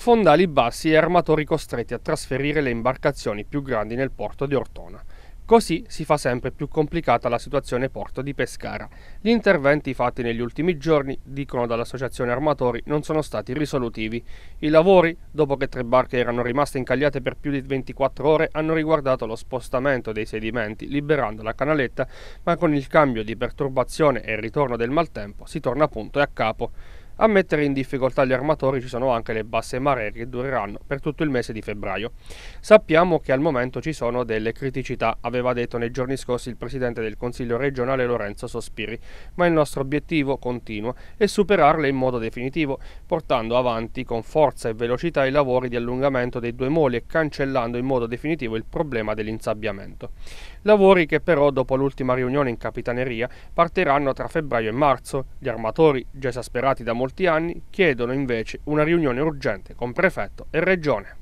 fondali bassi e armatori costretti a trasferire le imbarcazioni più grandi nel porto di Ortona. Così si fa sempre più complicata la situazione porto di Pescara. Gli interventi fatti negli ultimi giorni, dicono dall'associazione armatori, non sono stati risolutivi. I lavori, dopo che tre barche erano rimaste incagliate per più di 24 ore, hanno riguardato lo spostamento dei sedimenti, liberando la canaletta, ma con il cambio di perturbazione e il ritorno del maltempo si torna a punto e a capo. A mettere in difficoltà gli armatori ci sono anche le basse maree che dureranno per tutto il mese di febbraio. Sappiamo che al momento ci sono delle criticità, aveva detto nei giorni scorsi il presidente del Consiglio regionale Lorenzo Sospiri, ma il nostro obiettivo continua è superarle in modo definitivo, portando avanti con forza e velocità i lavori di allungamento dei due moli e cancellando in modo definitivo il problema dell'insabbiamento. Lavori che però dopo l'ultima riunione in capitaneria partiranno tra febbraio e marzo. Gli armatori, già esasperati da molti molti anni chiedono invece una riunione urgente con prefetto e regione.